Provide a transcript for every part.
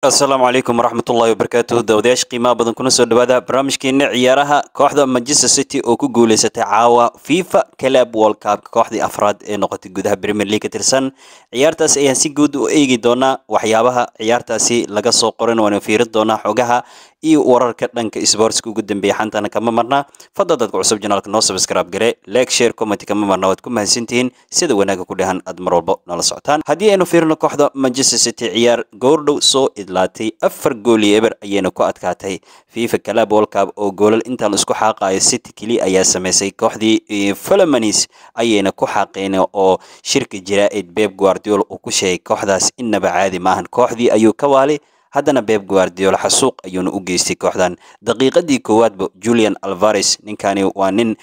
asalaamu calaykum waraxmatullahi wabarakaatu daawadayaasha qiimaha badan kuna soo dhawaada barnaamijkeena ciyaaraha kooxda manchester city oo ku guuleysatay caawa fifa calab world cup kooxdii afraad ee noqotay gudaha premier league ka tirsan ciyaartaasi ayaan si guud u eegi doonaa waxyaabaha ciyaartaasi laga soo qoran waana fiirin doonaa xogaha iyo wararka dhanka isboortska ugu dambeeya xantana kama marnaa fadla dadka cusub janaalka noo sabskraib gare leeg sheer commenty kama marna waad ku mahadsantihiin sida wanaaga ku dhahan aad mar walba nala socotaan haddii aynu fiirino kooxda manchester city ciyaar goordhow soo idlaatay afar gool iyo eber ayayna ku adkaatay fifa calabol cab oo goolal intaan isku xaaqaayo city keli ayaa samaysay kooxdii eh, falamanis ayayna ku xaaqeen oo shirka jaraa-id beeb guardiol uu ku sheegay kooxdaas innaba caadi maahan kooxdii ayuu ka waalay haddana beeb guardiola xasuuq ayuuna u geystay kooxdan daqiiqadii koowaadba julian alvares ninkani waa nin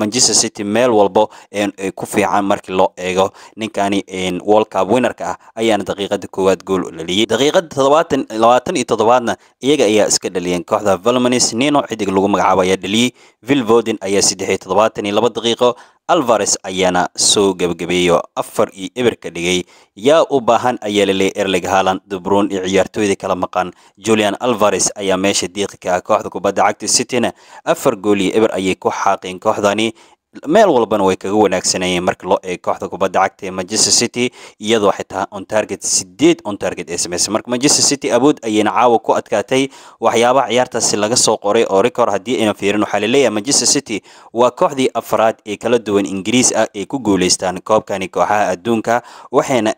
manchester city meel walbo ku fiican markii loo eego ninkani wolcab winarka ah ayaana daqiiqada koowaad gool dhaliyey daqiiqada toddobaatan labaatan iyo toddobaadna iyaga ayaa iska dhaliyeen kooxda valmanis nino xidig lagu magacaabo ayaa dhaliyey vilvoden ayaa saddexiyo iyo toddobaatan iyo laba daqiiqo alvares ayaana soo gebagabeeyo afar iyo eber ka dhigay yaa u baahan ayaa laleey erlig haalan dubron iyo ciyaartooyda kala maqan julian alvares ayaa meesha diiqi ka ah kooxda kubadda cagta cityna afar gool iyo eber ayay ku xaaqeen kooxdani meel walbana way kaga wanaagsanayeen marka loo eego kooxda kubadda cagta ee manchester city iyadoo xitaa on target sideed on target ay samaysay marka manchester city abood ayayna caawa ku adkaatay waxyaabaha ciyaartaasi laga soo qoray oo rikor haddii ayna fiirin waxaa laleeyahay manchester city waa kooxdii afraad ee kala duwan ingiriis ah ay ku guuleystaan koobkani kooxaha adduunka waxayna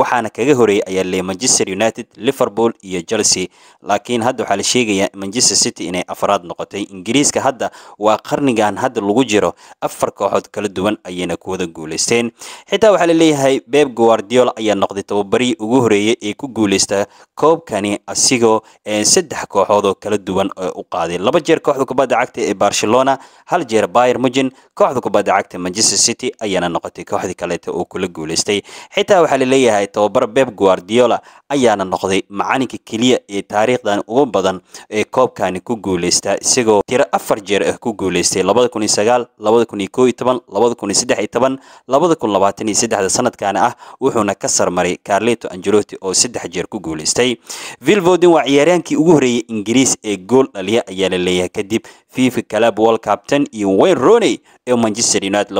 waxaana kaga horeeyay ayaa laleeyahay manchester united liverpool iyo chelsea laakiin hadda waxaa la sheegayaa manchester city inay afraad noqotay ingiriiska hadda waa qarnigan hadda lagu jiro jiro afar kooxood kala duwan ayayna kuwada guulaysteen xitaa waxaa laleeyahay beeb guardiola ayaa noqday tababarihii ugu horeeyey ee ku guulaysta koobkani asigoo saddex kooxood oo kala duwan u qaaday laba jeer kooxda kubadda cagta ee barcelona hal jeer bayer mugen kooxda kubadda cagta manchester city ayaana noqotay kooxdii kaleeta oo kula guulaystay xitaa waxaa laleeyahay tababar beeb guardiola ayaana noqday macalinka keliya ee taariikhdan ugu badan ee koobkani ku guulaysta isagoo tiro afar jeer ah ku guulaystay labada kun iyo sagaal sanadkaana ah wuxuuna ka sarmaray carleto angelotti oo saddex jeer ku guuleystay vilvoden waa ciyaaryaankii ugu horreeyey ingiriis ee gool dhaliya ayaa la leeyahay kadib fifa calab wal captain iyo wayne rooney ee manchester united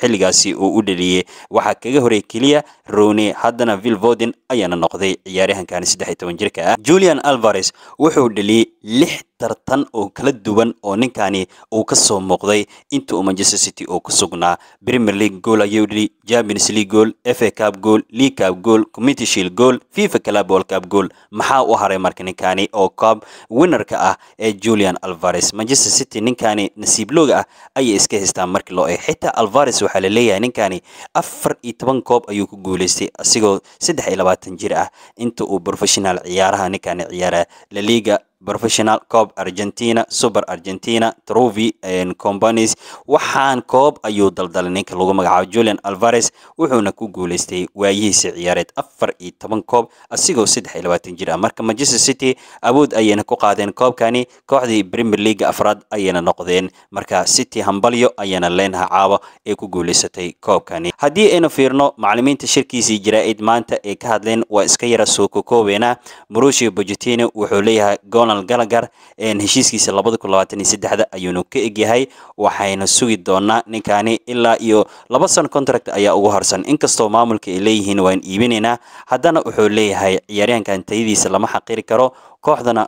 xilligaasi uu u dhaliyay waxaa kaga horey keliya rooney haddana vilvoden ayaana noqday ciyaaryahankan saddexi toban jirka ah julian alvares wuxuu dhaliyey lix tartan oo kala duwan oo ninkani uu ka soo muuqday inta uu manchester city oo ku sugnaa premier league gool ayuu dhili champions league gool f a cup gool league cup gool community shield gool fifa club world cup gool maxaa u haray marka ninkani oo cup winnerka ah ee julian alvares manchester city ninkani nasiib ah ayay iska haystaan markii loo eeg xitaa alvares waxaa la leeyahay ninkani afar iyo toban koob ayuu ku guuleystay asigoo saddex iyo labaatan jir ah inta uu professional ciyaaraha ninkani ciyaara la liga professional coob argentina super argentina trovi companies waxaan koob ayuu daldalay ninka lagu magacaabo julian alvares wuxuuna ku guuleystay waayihiisa ciyaareed afar iyo toban koob asigoo saddex iyo labaatan jir ah marka manchester city awood ayayna ku qaadeen koobkani kooxdii premier league afraad ayayna noqdeen marka city hambalyo ayayna leenaha caawa ee ku guuleysatay koobkani haddii aynu fiirno macallimiinta shirkiisii jaraa-id maanta ay ka hadleen waa iska yara soo koobeena marushio bojotino wuxuu leeyahay golan donald gallagher heshiiskiisa labada kun labaatan iyo seddexda ayuunu ka egyahay waxayna sugi doonaa ninkaani ilaa iyo laba san contract ayaa ugu harsan inkastoo maamulka ay leeyihiin waan iibinaynaa haddana wuxuu leeyahay ciyaaryahankan tayadiisa lama xaqiri karo kooxdana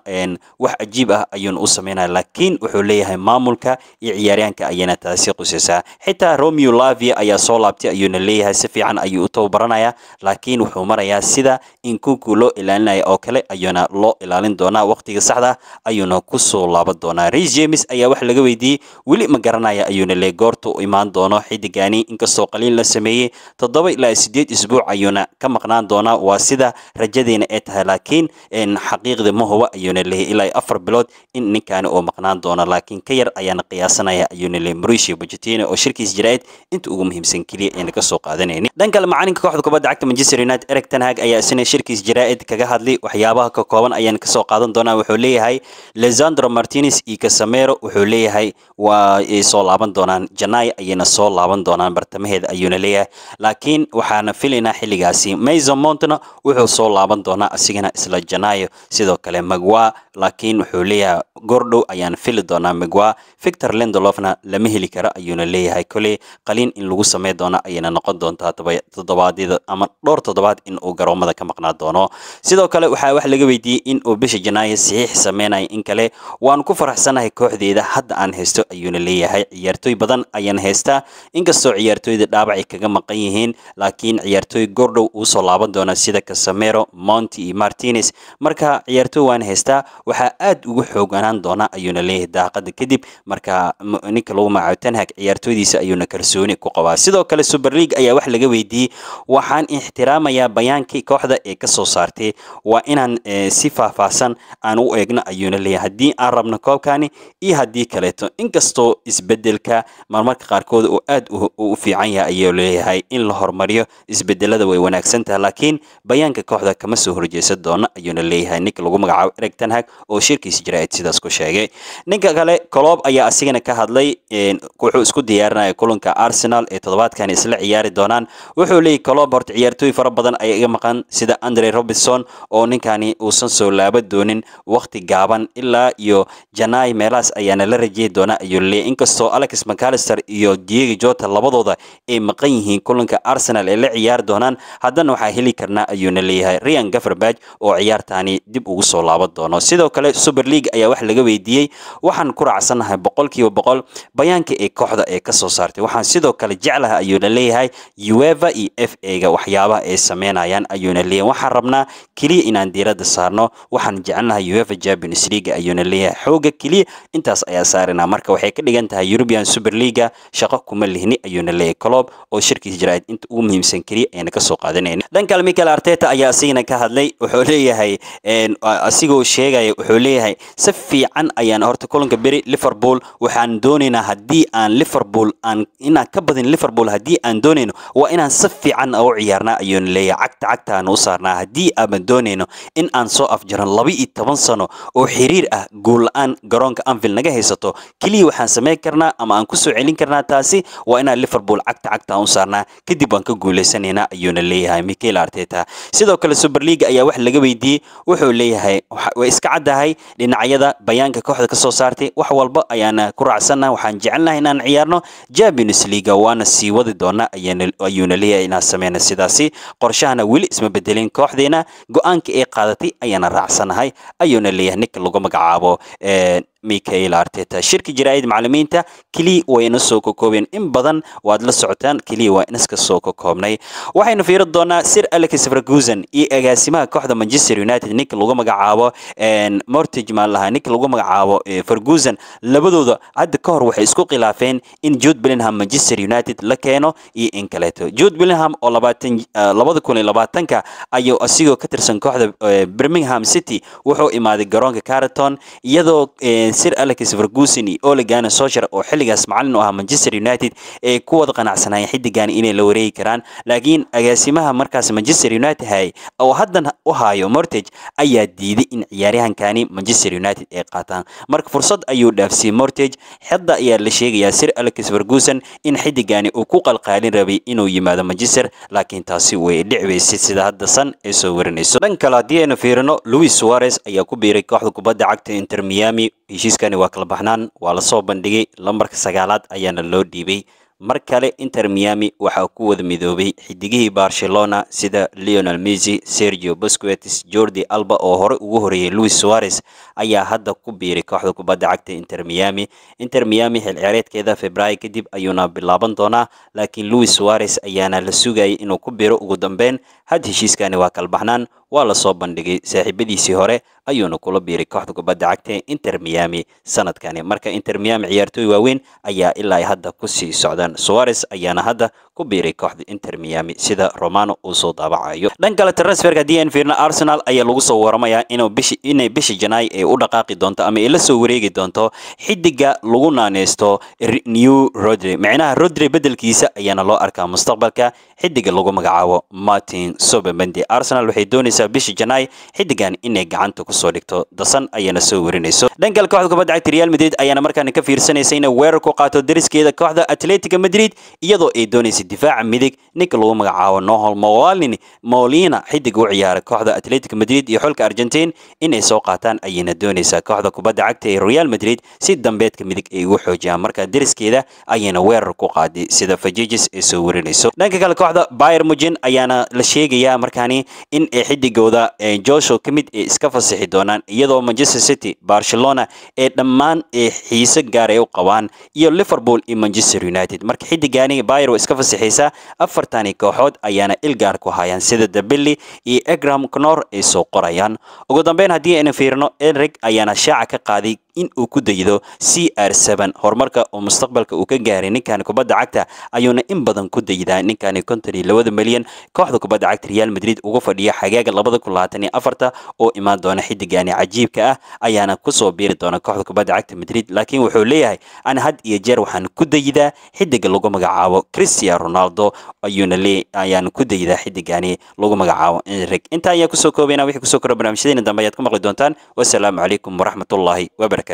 wax cajiib ah ayuuna u sameynaya laakiin wuxuu leeyahay maamulka iyo ciyaaryaanka ayayna taasi qusaysaa xitaa romeo lavia ayaa soo laabtay ayuuna leeyahay si fiican ayuu u tababaranayaa laakiin wuxuu marayaa sida in kunku loo ilaalinaya oo kale ayuuna loo ilaalin doonaa waqtiga saxda ayuuna kusoo laaban doonaa rais james ayaa wax laga weydiiyey weli ma garanaya ayuuna leey goorta u imaan doono xidigani inkastoo qaliin la sameeyey toddoba ilaa siddeed isbuuc ayuuna ka maqnaan doonaa waa sida rajadeena ee tahay laakiin xaqiiqda hubo ayuuna leeyay ilaa afar bilood in ninkaani uu maqnaan doono laakiin ka yar ayaana qiyaasanaya ayuuna leeyay Mauricio Pochettino oo shirkiis jiraayid inta ugu muhiimsan kaliya ayna ka soo qaadanaynin dhanka macalinka kooxda kubadda cagta Manchester United Erik ten ayaa isna shirkiis jiraayid kaga hadlay waxyaabaha ka kooban ayaan ka soo qaadan doonaa wuxuu leeyahay Lisandro Martinez iyo Casemiro wuxuu leeyahay waa soo laaban doonaan Janay ayayna soo laaban doonaan bartamaheeda ayuuna leeyahay laakiin waxaana filaynaa xilligaasi Mason Mountna wuxuu soo laaban doonaa asigana isla Janaayo sidoo kale kale magwa laakiin wuxuu leeyahay goordhow ayaan fili doonaa magwa victor lendolofna lama heli karo ayuuna leeyahay koley qaliin in lagu samey doono ayayna noqon doontaa toddobaadyada ama dhowr toddobaad in uu garoomada ka maqnaa doono sidoo kale waxaa wax laga weydiiyey in uu bisha janaayo saxiix sameynaya in kale waan ku faraxsanahay kooxdeeda hadda aan haysto ayuuna leeyahay ciyaartooy badan ayaan haystaa inkastoo ciyaartooyda dhaabacay kaga maqan yihiin laakiin ciyaartooy goordhow uusoo laaban doona sida casamero monti iyo martinis marka ciyaartoy dhowaan haystaa waxaa aad ugu xooganaan doona ayuuna leeyahay daaqada kadib marka ninka lagu magacaabo tanhag ciyaartoydiisa ayuuna kalsooni ku qabaa sidoo kale super league ayaa wax laga weydiiyey waxaan ixtiraamayaa bayaankii kooxda ee kasoo saartay waa inaan eh, si faahfaahsan aan u eegno ayuuna leeyahay haddii aan rabno koobkani iyo haddii kaleeto inkastoo isbedelka marmarka qaarkood oo aad u fiican yahay ayuu leeyahay in la hormariyo isbedelada way wanaagsan tahay laakiin bayaanka kooxda kama soo horjeesa doona ayuuna leeyahay ninka lagu magacaabo ereg tanhag oo shirkiisa jira ayd sidaas ku sheegay ninka kale coloob ayaa asigana ka hadlay wuxuu isku diyaarinaya kulanka arsenal ee toddobaadkan isla ciyaari doonaan wuxuu leeyahy coloob horta ciyaartooy fara badan ayaa iga maqan sida andre robinson oo ninkani uusan soo laaba doonin waqti gaaban ilaa iyo janaay meelahaas ayaana la rajey doonaa ayuu leeyahy inkastoo alex macalister iyo diego jota labadooda ay maqan yihiin kulanka arsenal ee la ciyaari doonaan haddana waxaa heli karnaa ayuuna leeyahay rian gaferbaj oo ciyaartaani dib ugu soo soo laaban doono sidoo kale super league ayaa wax laga weydiiyey waxaan ku raacsanahay boqolkiiba boqol bayaanka ee kooxda ee kasoo saartay waxaan sidoo kale jeclaha ayuuna leeyahay ueva iyo f ega waxyaabaha ay sameynayaan ayuuna leeyahay waxaan rabnaa keliya inaan diirada saarno waxaan jecelnahay ueva champions league ayuuna leeyahay xooga keliya intaas ayaa saarinaa marka waxay ka dhigan tahay european super leaga shaqo kuma lihni ayuuna leeyahay colob oo shirkiis jiraa'id inta ugu muhiimsan keliya ayna kasoo qaadanayna dhankaale michael arteta ayaa asigana ka hadlay wuxuu leeyahay asigoo sheegaya wuxuu leeyahay si fiican ayaan horta kulanka beri liverpool waxaan doonaynaa haddii aan liverpool aan inaan ka badin liverpool haddii aan doonayno waa inaan si fiican u ciyaarnaa ayuun leeyahay cagta cagtaaan u saarnaa haddii aan doonayno in aan soo afjaran laba iyo toban sano oo xiriir ah guul-aan garoonka anvil naga haysato keliya waxaan samayn karnaa ama aan kusoo celin karnaa taasi waa inaan liverpool cagta cagtaan u saarnaa kadib waan ka guulaysanaynaa ayuuna leeyahay michael arteta sidoo kale superleaga ayaa wax laga weydiiyey wuxuu leeyahay way iska caddahay dhinacyada bayaanka kooxda ka soo saartay wax walba ayaana eh, ku raacsannaha waxaan jecelnahay inaan ciyaarno champions leaga waana sii wadi doonaa ayuuna leeyahay inaan sameyna sidaasi qorshahana weli isma bedelin kooxdeena go-aanka ay qaadatay ayaana raacsanahay ayuuna leeyahay ninka lagu magacaabo eh, michael arteta shirka jaraa'id macallimiinta keliya waa ina soo kokoobeen in badan waad la socotaan keliya waa inaska soo kokoobnay waxaynu fiiri doonaa sir alex ferguson iyo agaasimaha kooxda manchester united ninka lagu magacaabo mortage maan lahaa lagu magacaabo ferguson labadooda hadda ka hor waxay isku khilaafeen in jude billingham manchester united la keeno iyo in kaleeto jude billingham oo labada kun iyo labaatanka ayuu asigoo ka tirsan kooxda birmingham city wuxuu imaaday garoonka caraton iyadoo sir alex ferguson iyo socher oo xilligaas macalin u ahaa manchester united ay ku wada qanacsanaayeen xiddigan inay la wareegi karaan laakiin agaasimaha markaas manchester united hay oo haddan u haayo mortage ayaa diiday in ciyaaryahankani manchester united ay qaataan marka fursad ayuu dhaafsiyey mortage hadda ayaa la sheegayaa sir alex ferguson in xidigani uu ku qalqaalin rabay inuu yimaado manchester laakiin taasi way dhicweysay sida hadda san ay soo warinayso dhan kale haddii aynu fiirino louis suarez ayaa ku biiray kooxda kubadda cagta inter miami heshiiskani waa kala baxnaan waa soo bandhigay lambarka sagaalaad ayaana loo dhiibay mar kale inter miami waxaa ku wada midoobay xidigihii barcelona sida leonel messi sergio busquetis jordi alba oo hore ugu horreeyay louis suarez ayaa hadda ku biiray kooxda kubadda cagta inter miami inter miami xil ciyaareedkeeda februaary kadib ayuuna bilaaban doonaa laakiin louis suarez ayaana la sugayay inuu ku biiro ugu dambeyn had heshiiskani waa kalbaxnaan waa la soo bandhigay saaxiibadiisii hore ayuuna kula biiray kooxda kubadda cagta inter miami sanadkani marka inter miami ciyaartooy waaweyn ayaa ilaa ay hadda kusii socdaan suarez ayaana hadda ku biiray kooxda inter miami sida romano uu soo daabacayo dhan kale transferka haddii aan fiirna arsenal ayaa lagu soo waramaya inay bishi janaay ay u dhaqaaqi doonto ama ay la soo wareegi doonto xidiga lagu naaneysto new rodri micnaha rodri bedelkiisa ayaana loo arkaa mustaqbalka xidiga lagu magacaabo martin sobemendi arsenal waxay doonaysa doonaysaa bishii janaay xiddigan inay gacanta kusoo dhigto dasan ayana soo warinayso dhankaale kooxda kubadda cagta real madrid ayaana markaana ka fiirsanaysa inay weerar ku qaato dariskeeda kooxda atletico madrid iyadoo ay doonaysa difaaca midig ninka lagu magacaabo nohol molin molina xiddiga u ciyaara kooxda atletico madrid iyo xulka argentin inay soo qaataan ayayna doonaysaa kooxda kubadda cagta real madrid si dambeedka midig ay ugu xoojiyaan markaa dariskeeda ayayna weerar ku qaadi sida fajijes ay soo warinayso dhanka kale kooxda bayer mujin ayaana la sheegayaa markaani in ay xiddig xidigooda joshua ka mid ay iska fasixi doonaan iyadoo manchester city barcelona ee dhammaan ee xiise gaar ay u qabaan iyo liverpool iyo manchester united marka xidigani bayer waa iska fasixaysaa afartani kooxood ayaana ilgaar ku hayaan sida dabelli iyo egram knor ay soo qorayaan ugu dambeyn haddii aynu fiirino enrig ayaana shaaca ka qaaday in uu ku daydo c r horumarka uu mustaqbalka uu ka gaaray ninkani kubadda cagta ayuuna in badan ku daydaa ninkani konton iyo labada milyan kooxda kubadda cagta real madrid uga fadhiya xagaaga labada kun labaatan iyo afarta oo imaan doona xidigani cajiibka ah ayaana kusoo biiri doona kooxda kubadda cagta madrid laakiin wuxuu leeyahay an had iyo jeer waxaan ku daydaa xidiga lagu magacaabo christian ronaldo ayuuna lee ayaan ku daydaa xidigani lagu magacaabo enrig intaa ayaan kusoo koobayna wixii kusoo kora barnaamijyadeena dambe ayaad ku maqli doontaan wassalaamu calaykum waraxmatullaahi wabarakatu